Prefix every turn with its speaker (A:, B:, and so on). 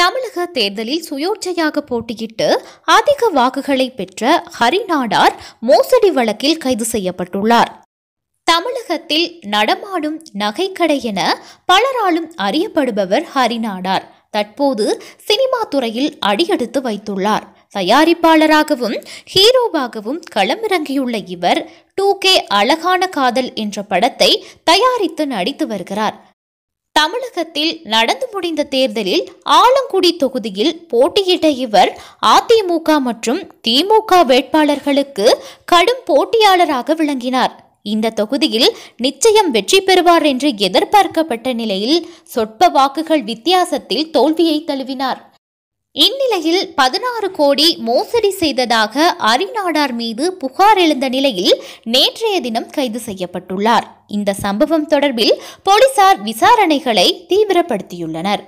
A: தமிழக தேர்தலில் சுயோட்சையாக போட்டியிட்டு அதிக வாக்குகளை பெற்ற ஹரிநாடார் மோசடி வழக்கில் கைது செய்யப்பட்டுள்ளார் தமிழகத்தில் நடமாடும் நகைக்கடை என பலராலும் அறியப்படுபவர் ஹரிநாடார் தற்போது சினிமா துறையில் அடியெடுத்து வைத்துள்ளார் தயாரிப்பாளராகவும் ஹீரோவாகவும் களமிறங்கியுள்ள இவர் டூ கே அழகான காதல் என்ற படத்தை தயாரித்து நடித்து வருகிறார் தமிழகத்தில் நடந்து முடிந்த தேர்தலில் ஆலங்குடி தொகுதியில் போட்டியிட்ட இவர் அதிமுக மற்றும் திமுக வேட்பாளர்களுக்கு கடும் போட்டியாளராக விளங்கினார் இந்த தொகுதியில் நிச்சயம் வெற்றி பெறுவார் என்று எதிர்பார்க்கப்பட்ட நிலையில் சொற்ப வாக்குகள் வித்தியாசத்தில் தோல்வியை தழுவினார் இந்நிலையில் பதினாறு கோடி மோசடி செய்ததாக அரிநாடார் மீது புகார் எழுந்த நிலையில் நேற்றைய தினம் கைது செய்யப்பட்டுள்ளார் இந்த சம்பவம் தொடர்பில் போலீசார் விசாரணைகளை தீவிரப்படுத்தியுள்ளனர்